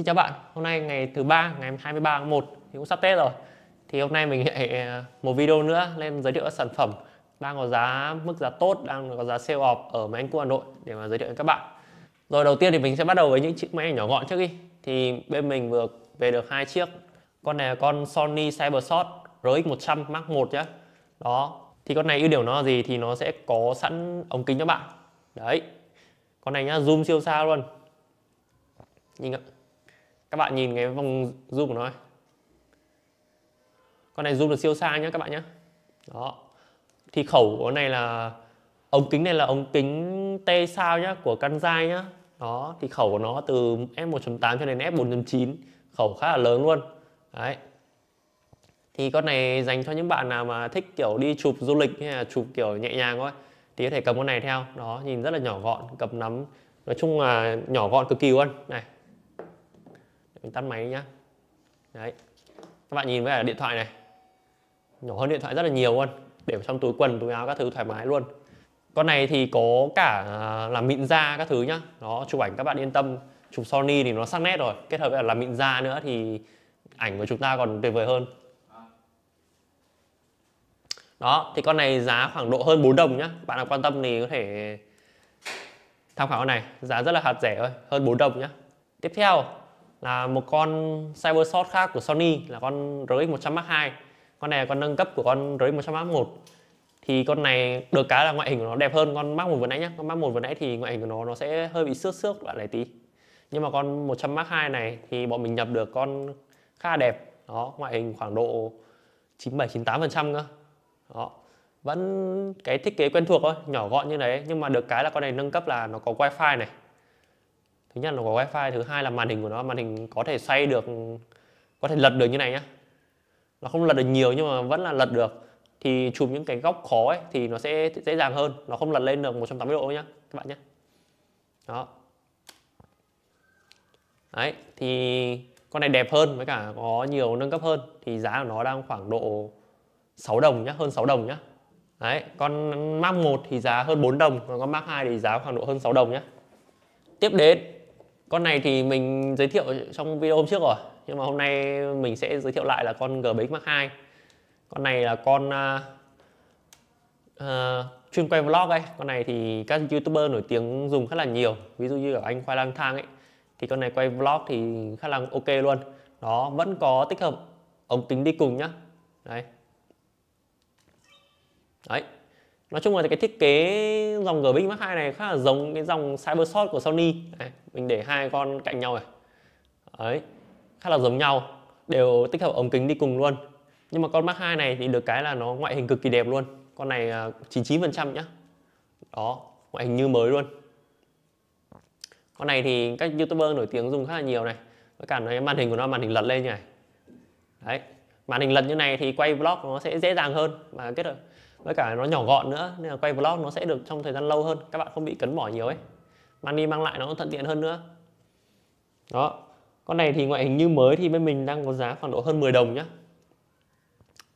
Xin chào bạn, hôm nay ngày thứ ba, ngày 23 tháng 1 thì cũng sắp Tết rồi Thì hôm nay mình lại ờ, một video nữa lên giới thiệu các sản phẩm đang có giá mức giá tốt, đang có giá sale off ở máy anh của Hà Nội để mà giới thiệu với các bạn Rồi đầu tiên thì mình sẽ bắt đầu với những chiếc máy ảnh nhỏ gọn trước đi Thì bên mình vừa về được hai chiếc Con này là con Sony Cybershot RX100 Mark 1 nhé Đó, thì con này ưu điểm nó là gì thì nó sẽ có sẵn ống kính cho bạn Đấy, con này nhá, zoom siêu xa luôn Nhìn ạ các bạn nhìn cái vòng zoom của nó ấy. con này zoom được siêu xa nhé các bạn nhé đó thì khẩu của này là ống kính này là ống kính T sao nhá của Kanzai nhá đó thì khẩu của nó từ f1.8 cho đến f4.9 khẩu khá là lớn luôn đấy thì con này dành cho những bạn nào mà thích kiểu đi chụp du lịch hay là chụp kiểu nhẹ nhàng thôi thì có thể cầm con này theo đó nhìn rất là nhỏ gọn cầm nắm nói chung là nhỏ gọn cực kỳ luôn này mình tắt máy đi nhá đấy các bạn nhìn với là điện thoại này nhỏ hơn điện thoại rất là nhiều luôn để trong túi quần túi áo các thứ thoải mái luôn con này thì có cả à, làm mịn da các thứ nhá nó chụp ảnh các bạn yên tâm chụp Sony thì nó sắc nét rồi kết hợp với là làm mịn da nữa thì ảnh của chúng ta còn tuyệt vời hơn đó thì con này giá khoảng độ hơn 4 đồng nhá bạn nào quan tâm thì có thể tham khảo con này giá rất là hạt rẻ thôi hơn 4 đồng nhá tiếp theo là một con Cybershot khác của Sony là con RX 100 Mark II con này là con nâng cấp của con RX 100 Mark 1, thì con này được cái là ngoại hình của nó đẹp hơn con Mark 1 vừa nãy nhá con Mark 1 vừa nãy thì ngoại hình của nó nó sẽ hơi bị xước xước lại này tí nhưng mà con 100 Mark II này thì bọn mình nhập được con khá đẹp đó ngoại hình khoảng độ 97 98 phần trăm cơ đó vẫn cái thiết kế quen thuộc thôi nhỏ gọn như thế nhưng mà được cái là con này nâng cấp là nó có wifi này thứ nhất là có wifi thứ hai là màn hình của nó màn hình có thể xoay được có thể lật được như này nhá nó không lật được nhiều nhưng mà vẫn là lật được thì chụp những cái góc khó ấy, thì nó sẽ dễ dàng hơn nó không lật lên được 180 độ nhá các bạn nhé đó đấy thì con này đẹp hơn với cả có nhiều nâng cấp hơn thì giá của nó đang khoảng độ 6 đồng nhá hơn 6 đồng nhá đấy con Mark 1 thì giá hơn 4 đồng còn con Mark 2 thì giá khoảng độ hơn 6 đồng nhá tiếp đến con này thì mình giới thiệu trong video hôm trước rồi nhưng mà hôm nay mình sẽ giới thiệu lại là con GBX Mark 2 con này là con uh, uh, chuyên quay vlog ấy con này thì các youtuber nổi tiếng dùng khá là nhiều ví dụ như ở anh khoai lang thang ấy thì con này quay vlog thì khá là ok luôn nó vẫn có tích hợp ống kính đi cùng nhá đấy đấy nói chung là cái thiết kế dòng GBX Mark 2 này khá là giống cái dòng Cybershot của Sony này, mình để hai con cạnh nhau này đấy khá là giống nhau đều tích hợp ống kính đi cùng luôn nhưng mà con Mark 2 này thì được cái là nó ngoại hình cực kỳ đẹp luôn con này 99% à, nhá đó ngoại hình như mới luôn con này thì các youtuber nổi tiếng dùng khá là nhiều này với cả cái màn hình của nó màn hình lật lên như này đấy màn hình lật như này thì quay vlog nó sẽ dễ dàng hơn và kết hợp với cả nó nhỏ gọn nữa nên là quay vlog nó sẽ được trong thời gian lâu hơn các bạn không bị cấn mỏ nhiều ấy mang đi mang lại nó thuận tiện hơn nữa đó con này thì ngoại hình như mới thì bên mình đang có giá khoảng độ hơn 10 đồng nhá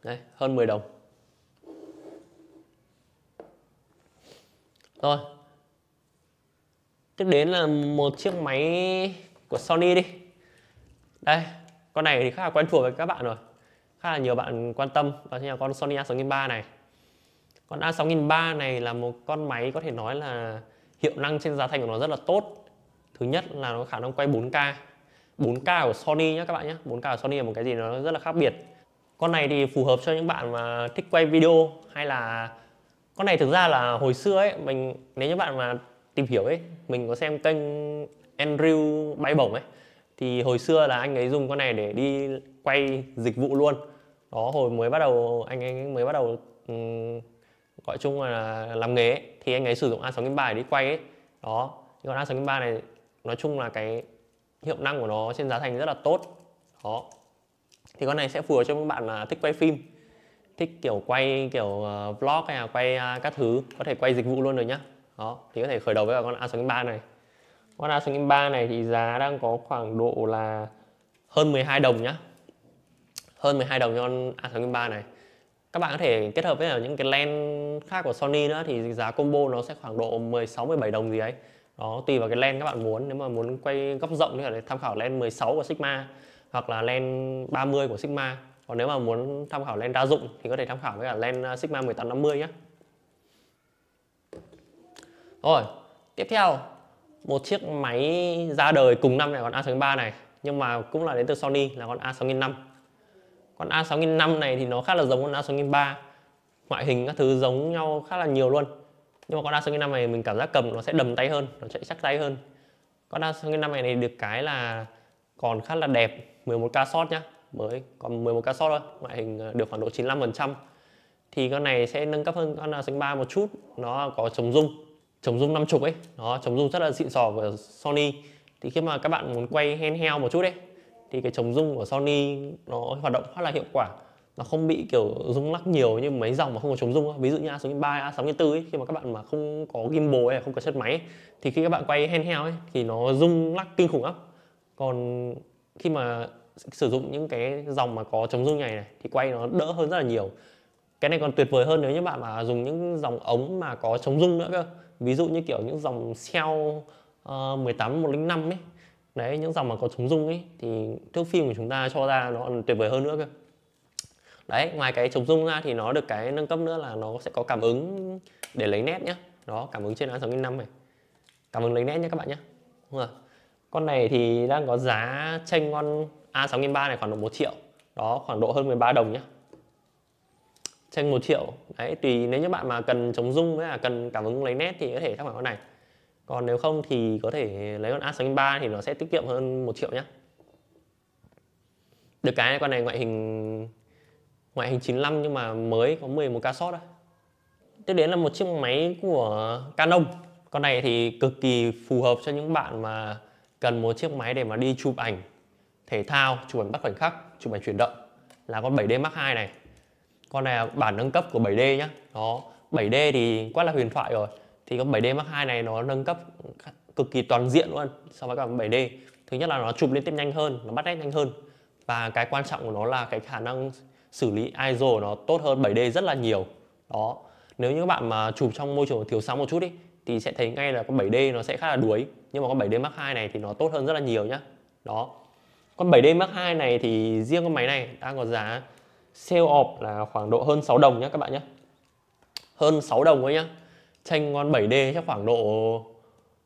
đây hơn 10 đồng rồi tiếp đến là một chiếc máy của Sony đi đây con này thì khá là quen thuộc với các bạn rồi khá là nhiều bạn quan tâm đó chính là con Sony A63 này con A6300 này là một con máy có thể nói là hiệu năng trên giá thành của nó rất là tốt thứ nhất là nó khả năng quay 4K 4K của Sony nhé các bạn nhé 4K của Sony là một cái gì nó rất là khác biệt con này thì phù hợp cho những bạn mà thích quay video hay là con này thực ra là hồi xưa ấy mình nếu như bạn mà tìm hiểu ấy mình có xem kênh Andrew bay bổng ấy thì hồi xưa là anh ấy dùng con này để đi quay dịch vụ luôn đó hồi mới bắt đầu anh ấy mới bắt đầu gọi chung là làm nghề ấy, thì anh ấy sử dụng A6 để đi quay ấy. đó còn A6 này nói chung là cái hiệu năng của nó trên giá thành rất là tốt đó thì con này sẽ phù hợp cho các bạn là thích quay phim thích kiểu quay kiểu ờ, vlog hay là quay à, các thứ có thể quay dịch vụ luôn rồi nhá đó thì có thể khởi đầu với con A6 này con A6 này thì giá đang có khoảng độ là hơn 12 đồng nhá hơn 12 đồng cho con A6 này các bạn có thể kết hợp với những cái lens khác của Sony nữa thì giá combo nó sẽ khoảng độ 16 17 đồng gì ấy đó tùy vào cái lens các bạn muốn nếu mà muốn quay góc rộng thì phải tham khảo lens 16 của Sigma hoặc là lens 30 của Sigma còn nếu mà muốn tham khảo lens đa dụng thì có thể tham khảo với cả lens à, Sigma 1850 nhé rồi tiếp theo một chiếc máy ra đời cùng năm này con A63 này nhưng mà cũng là đến từ Sony là con A6500 còn A6005 này thì nó khá là giống con A6003 ngoại hình các thứ giống nhau khá là nhiều luôn nhưng mà con A6005 này mình cảm giác cầm nó sẽ đầm tay hơn nó chạy chắc tay hơn con A6005 này, này được cái là còn khá là đẹp 11k shot nhá mới còn 11k shot thôi ngoại hình à, được khoảng độ 95% thì con này sẽ nâng cấp hơn con A63 một chút nó có chống rung chống rung 50 ấy nó chống rung rất là xịn sò của Sony thì khi mà các bạn muốn quay handheld một chút đấy thì cái chống rung của Sony nó hoạt động khá là hiệu quả nó không bị kiểu rung lắc nhiều như mấy dòng mà không có chống rung ví dụ như A6 3 A6 4 ấy, khi mà các bạn mà không có gimbal hay không có chất máy ấy, thì khi các bạn quay handheld ấy thì nó rung lắc kinh khủng lắm còn khi mà sử dụng những cái dòng mà có chống rung này này thì quay nó đỡ hơn rất là nhiều cái này còn tuyệt vời hơn nếu như bạn mà dùng những dòng ống mà có chống rung nữa cơ ví dụ như kiểu những dòng Shell uh, ờ, 18 ấy đấy những dòng mà có chống rung ấy thì thước phim của chúng ta cho ra nó còn tuyệt vời hơn nữa cơ đấy ngoài cái chống rung ra thì nó được cái nâng cấp nữa là nó sẽ có cảm ứng để lấy nét nhá đó cảm ứng trên a 6 năm này cảm ứng lấy nét nhé các bạn nhé đúng rồi con này thì đang có giá tranh con A63 này khoảng độ một triệu đó khoảng độ hơn 13 đồng nhá. tranh một triệu đấy tùy nếu như bạn mà cần chống rung với là cần cảm ứng lấy nét thì có thể tham khảo con này còn nếu không thì có thể lấy con A sánh 3 thì nó sẽ tiết kiệm hơn 1 triệu nhé được cái này, con này ngoại hình ngoại hình 95 nhưng mà mới có 11 ca sót thôi tiếp đến là một chiếc máy của Canon con này thì cực kỳ phù hợp cho những bạn mà cần một chiếc máy để mà đi chụp ảnh thể thao chụp ảnh bắt khoảnh khắc chụp ảnh chuyển động là con 7D Mark II này con này là bản nâng cấp của 7D nhá đó 7D thì quá là huyền thoại rồi thì con 7D Mark II này nó nâng cấp cực kỳ toàn diện luôn so với cả 7D thứ nhất là nó chụp lên tiếp nhanh hơn nó bắt nét nhanh hơn và cái quan trọng của nó là cái khả năng xử lý ISO nó tốt hơn 7D rất là nhiều đó nếu như các bạn mà chụp trong môi trường thiếu sáng một chút đi, thì sẽ thấy ngay là con 7D nó sẽ khá là đuối nhưng mà con 7D Mark II này thì nó tốt hơn rất là nhiều nhá đó con 7D Mark II này thì riêng con máy này đang có giá sale off là khoảng độ hơn 6 đồng nhá các bạn nhé hơn 6 đồng thôi nhá tranh con 7D chắc khoảng độ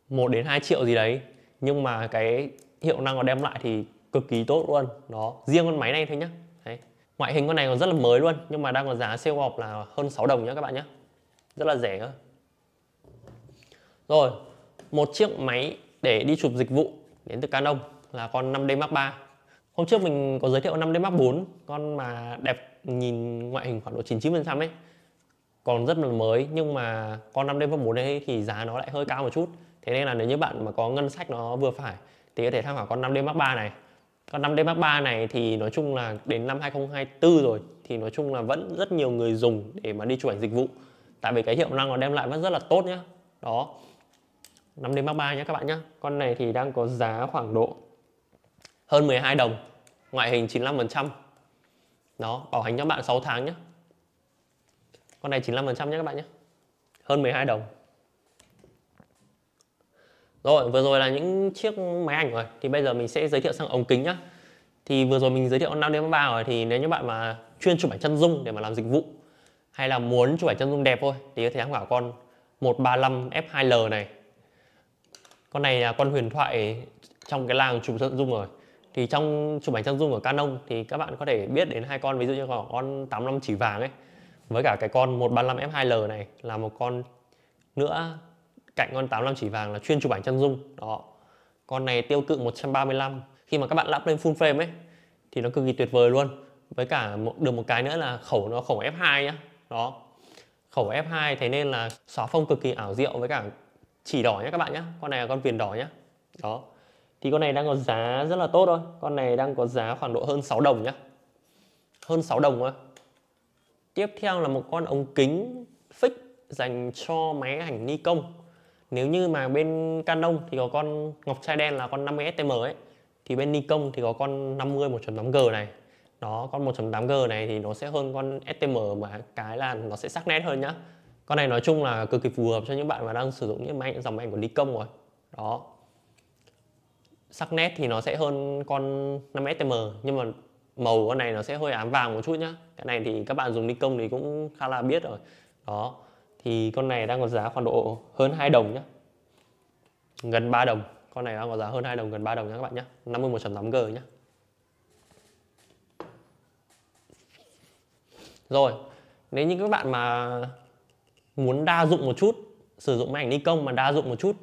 1 đến 2 triệu gì đấy nhưng mà cái hiệu năng nó đem lại thì cực kỳ tốt luôn đó riêng con máy này thôi nhá đấy. ngoại hình con này còn rất là mới luôn nhưng mà đang còn giá siêu họp là hơn 6 đồng nhá các bạn nhá rất là rẻ cơ rồi một chiếc máy để đi chụp dịch vụ đến từ Canon là con 5D Mark 3 hôm trước mình có giới thiệu 5D Mark 4 con mà đẹp nhìn ngoại hình khoảng độ 99% ấy còn rất là mới nhưng mà con 5D Pro 4 đấy thì giá nó lại hơi cao một chút thế nên là nếu như bạn mà có ngân sách nó vừa phải thì có thể tham khảo con 5D Mark 3 này con 5D Mark 3 này thì nói chung là đến năm 2024 rồi thì nói chung là vẫn rất nhiều người dùng để mà đi chụp ảnh dịch vụ tại vì cái hiệu năng nó đem lại vẫn rất là tốt nhá đó 5D Mark 3 nhé các bạn nhé con này thì đang có giá khoảng độ hơn 12 đồng ngoại hình 95% đó bảo hành cho bạn 6 tháng nhé con này 95% nhé các bạn nhé. Hơn 12 đồng. Rồi, vừa rồi là những chiếc máy ảnh rồi. Thì bây giờ mình sẽ giới thiệu sang ống kính nhá. Thì vừa rồi mình giới thiệu 5 đến 3 rồi thì nếu như bạn mà chuyên chụp ảnh chân dung để mà làm dịch vụ hay là muốn chụp ảnh chân dung đẹp thôi thì có thể tham khảo con 135 F2L này. Con này là con huyền thoại trong cái làng chụp chân dung rồi. Thì trong chụp ảnh chân dung của Canon thì các bạn có thể biết đến hai con ví dụ như là con 85 chỉ vàng ấy với cả cái con 135F2L này là một con nữa cạnh con 85 chỉ vàng là chuyên chụp ảnh chân dung đó con này tiêu cự 135 khi mà các bạn lắp lên full frame ấy thì nó cực kỳ tuyệt vời luôn với cả một, được một cái nữa là khẩu nó khẩu F2 nhá đó khẩu F2 thế nên là xóa phông cực kỳ ảo diệu với cả chỉ đỏ nhá các bạn nhá con này là con viền đỏ nhá đó thì con này đang có giá rất là tốt thôi con này đang có giá khoảng độ hơn 6 đồng nhá hơn 6 đồng thôi Tiếp theo là một con ống kính fix dành cho máy ảnh Nikon. Nếu như mà bên Canon thì có con ngọc trai đen là con 50 STM ấy thì bên Nikon thì có con 50 1.8G này. Đó, con 1.8G này thì nó sẽ hơn con STM mà cái là nó sẽ sắc nét hơn nhá. Con này nói chung là cực kỳ phù hợp cho những bạn mà đang sử dụng những máy dòng máy ảnh của Nikon rồi. Đó. Sắc nét thì nó sẽ hơn con 5 STM nhưng mà màu con này nó sẽ hơi ám vàng một chút nhá cái này thì các bạn dùng công thì cũng khá là biết rồi đó thì con này đang có giá khoảng độ hơn 2 đồng nhá gần 3 đồng con này đang có giá hơn 2 đồng gần 3 đồng nhá các bạn nhá 51.8G nhá rồi nếu như các bạn mà muốn đa dụng một chút sử dụng máy ảnh Nikon mà đa dụng một chút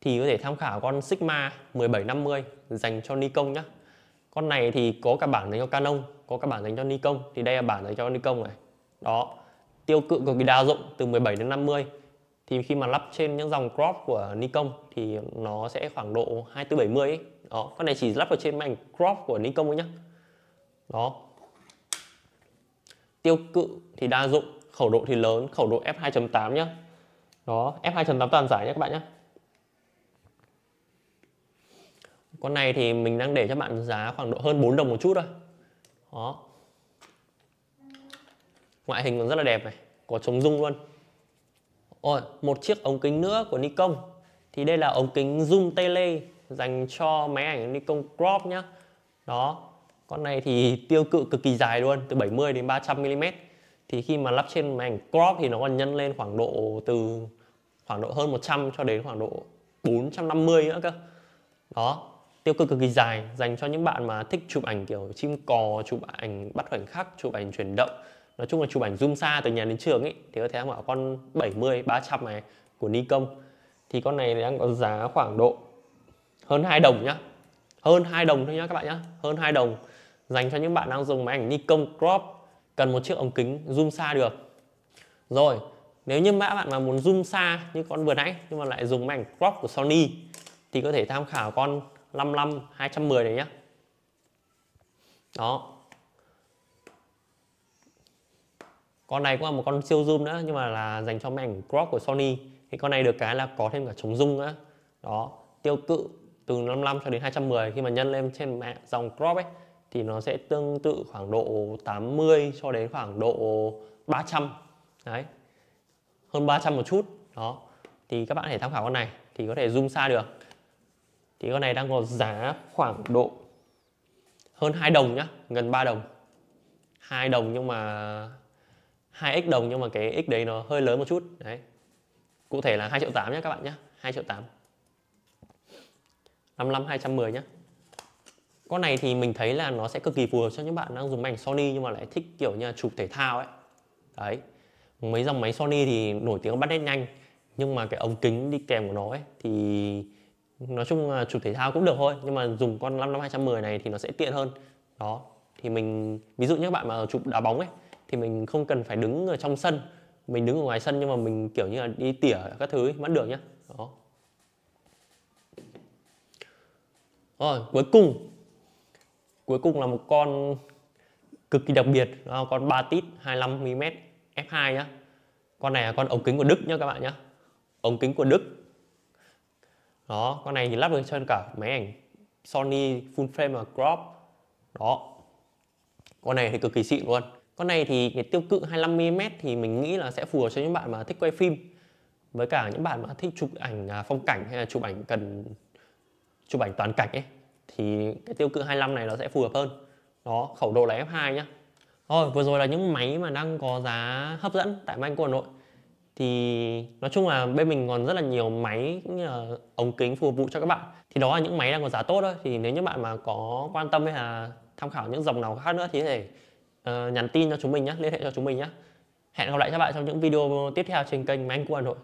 thì có thể tham khảo con Sigma 1750 dành cho Nikon nhé con này thì có cả bảng dành cho Canon có cả bảng dành cho Nikon thì đây là bảng dành cho Nikon này đó tiêu cự cực kỳ đa dụng từ 17 đến 50 thì khi mà lắp trên những dòng crop của Nikon thì nó sẽ khoảng độ 2470 ấy. đó con này chỉ lắp ở trên mảnh crop của Nikon thôi nhá đó tiêu cự thì đa dụng khẩu độ thì lớn khẩu độ f2.8 nhá đó f2.8 toàn giải nhé các bạn nhé con này thì mình đang để cho bạn giá khoảng độ hơn 4 đồng một chút thôi đó ngoại hình còn rất là đẹp này có chống rung luôn Ôi, một chiếc ống kính nữa của Nikon thì đây là ống kính zoom tele dành cho máy ảnh Nikon crop nhá đó con này thì tiêu cự cực kỳ dài luôn từ 70 đến 300 mm thì khi mà lắp trên máy ảnh crop thì nó còn nhân lên khoảng độ từ khoảng độ hơn 100 cho đến khoảng độ 450 nữa cơ đó tiêu cực cực kỳ dài dành cho những bạn mà thích chụp ảnh kiểu chim cò chụp ảnh bắt khoảnh khắc chụp ảnh chuyển động nói chung là chụp ảnh zoom xa từ nhà đến trường ấy thì có thể tham khảo con 70 300 này của Nikon thì con này đang có giá khoảng độ hơn 2 đồng nhá hơn 2 đồng thôi nhá các bạn nhá hơn 2 đồng dành cho những bạn đang dùng máy ảnh Nikon crop cần một chiếc ống kính zoom xa được rồi nếu như mã bạn mà muốn zoom xa như con vừa nãy nhưng mà lại dùng máy ảnh crop của Sony thì có thể tham khảo con 55 210 này nhé đó con này cũng là một con siêu zoom nữa nhưng mà là dành cho mảnh crop của Sony thì con này được cái là có thêm cả chống rung nữa đó tiêu cự từ 55 cho đến 210 khi mà nhân lên trên mẹ dòng crop ấy thì nó sẽ tương tự khoảng độ 80 cho đến khoảng độ 300 đấy hơn 300 một chút đó thì các bạn có tham khảo con này thì có thể zoom xa được thì con này đang có giá khoảng độ hơn 2 đồng nhá gần 3 đồng 2 đồng nhưng mà 2x đồng nhưng mà cái x đấy nó hơi lớn một chút đấy cụ thể là 2 triệu 8 nhá các bạn nhá 2 triệu 8 55 210 nhá con này thì mình thấy là nó sẽ cực kỳ phù hợp cho những bạn đang dùng máy ảnh Sony nhưng mà lại thích kiểu như chụp thể thao ấy đấy mấy dòng máy Sony thì nổi tiếng bắt nét nhanh nhưng mà cái ống kính đi kèm của nó ấy thì nói chung là chụp thể thao cũng được thôi nhưng mà dùng con 55 210 này thì nó sẽ tiện hơn đó thì mình ví dụ như các bạn mà chụp đá bóng ấy thì mình không cần phải đứng ở trong sân mình đứng ở ngoài sân nhưng mà mình kiểu như là đi tỉa các thứ ấy, vẫn được nhá đó rồi cuối cùng cuối cùng là một con cực kỳ đặc biệt đó là con ba tít 25 mm f2 nhá con này là con ống kính của Đức nhá các bạn nhá ống kính của Đức đó con này thì lắp được trên cả máy ảnh Sony full frame và crop đó con này thì cực kỳ xịn luôn con này thì cái tiêu cự 25mm thì mình nghĩ là sẽ phù hợp cho những bạn mà thích quay phim với cả những bạn mà thích chụp ảnh à, phong cảnh hay là chụp ảnh cần chụp ảnh toàn cảnh ấy thì cái tiêu cự 25 này nó sẽ phù hợp hơn đó khẩu độ là F2 nhá thôi vừa rồi là những máy mà đang có giá hấp dẫn tại Manh của Hà Nội thì nói chung là bên mình còn rất là nhiều máy cũng như là ống kính phục vụ cho các bạn thì đó là những máy đang có giá tốt thôi thì nếu như bạn mà có quan tâm hay là tham khảo những dòng nào khác nữa thì có thể uh, nhắn tin cho chúng mình nhé liên hệ cho chúng mình nhé hẹn gặp lại các bạn trong những video tiếp theo trên kênh máy anh cu hà nội